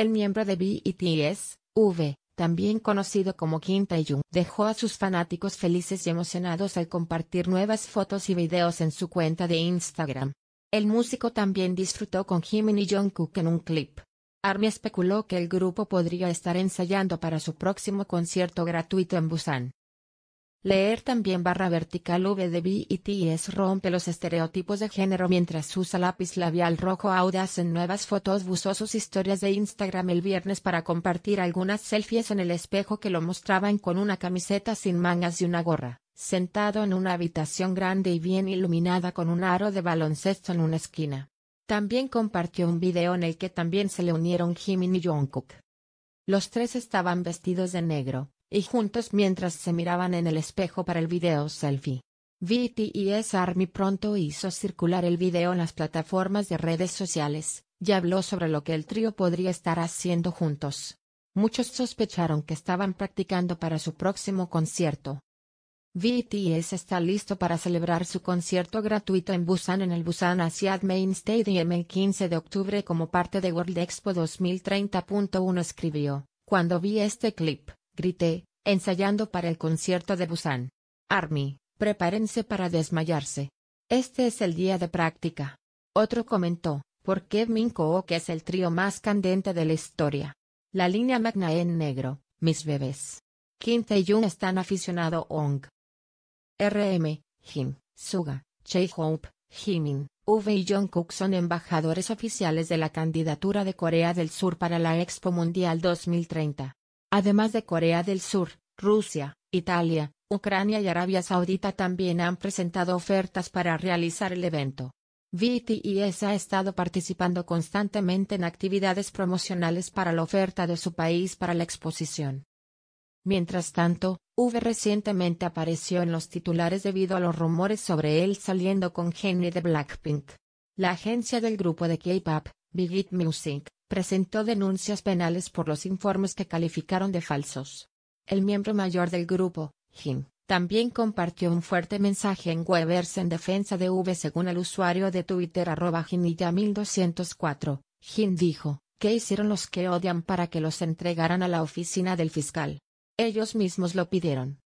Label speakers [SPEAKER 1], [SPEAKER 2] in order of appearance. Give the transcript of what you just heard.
[SPEAKER 1] el miembro de BTS, V, también conocido como Kim tae dejó a sus fanáticos felices y emocionados al compartir nuevas fotos y videos en su cuenta de Instagram. El músico también disfrutó con Jimin y Jungkook en un clip. ARMY especuló que el grupo podría estar ensayando para su próximo concierto gratuito en Busan. Leer también barra vertical V de BTS rompe los estereotipos de género mientras usa lápiz labial rojo audaz en nuevas fotos busó sus historias de Instagram el viernes para compartir algunas selfies en el espejo que lo mostraban con una camiseta sin mangas y una gorra, sentado en una habitación grande y bien iluminada con un aro de baloncesto en una esquina. También compartió un video en el que también se le unieron Jimin y Jungkook. Los tres estaban vestidos de negro, y juntos mientras se miraban en el espejo para el video selfie. BTS e Army pronto hizo circular el video en las plataformas de redes sociales, y habló sobre lo que el trío podría estar haciendo juntos. Muchos sospecharon que estaban practicando para su próximo concierto. BTS e está listo para celebrar su concierto gratuito en Busan en el Busan Asiad Main Stadium el 15 de octubre como parte de World Expo 2030.1 escribió, cuando vi este clip, grité, ensayando para el concierto de Busan. Army, prepárense para desmayarse. Este es el día de práctica. Otro comentó, ¿por qué Min que es el trío más candente de la historia? La línea magna en negro, mis bebés. Kim Tae-jung es aficionado Ong. RM, Jim, Suga, j hope Jimin, V y Jungkook son embajadores oficiales de la candidatura de Corea del Sur para la Expo Mundial 2030. Además de Corea del Sur, Rusia, Italia, Ucrania y Arabia Saudita también han presentado ofertas para realizar el evento. BTS e ha estado participando constantemente en actividades promocionales para la oferta de su país para la exposición. Mientras tanto, V recientemente apareció en los titulares debido a los rumores sobre él saliendo con Henry de Blackpink. La agencia del grupo de K-pop, Big Music presentó denuncias penales por los informes que calificaron de falsos. El miembro mayor del grupo, Jim, también compartió un fuerte mensaje en Webers en defensa de V según el usuario de Twitter arroba 1204. Jim dijo, ¿qué hicieron los que odian para que los entregaran a la oficina del fiscal? Ellos mismos lo pidieron.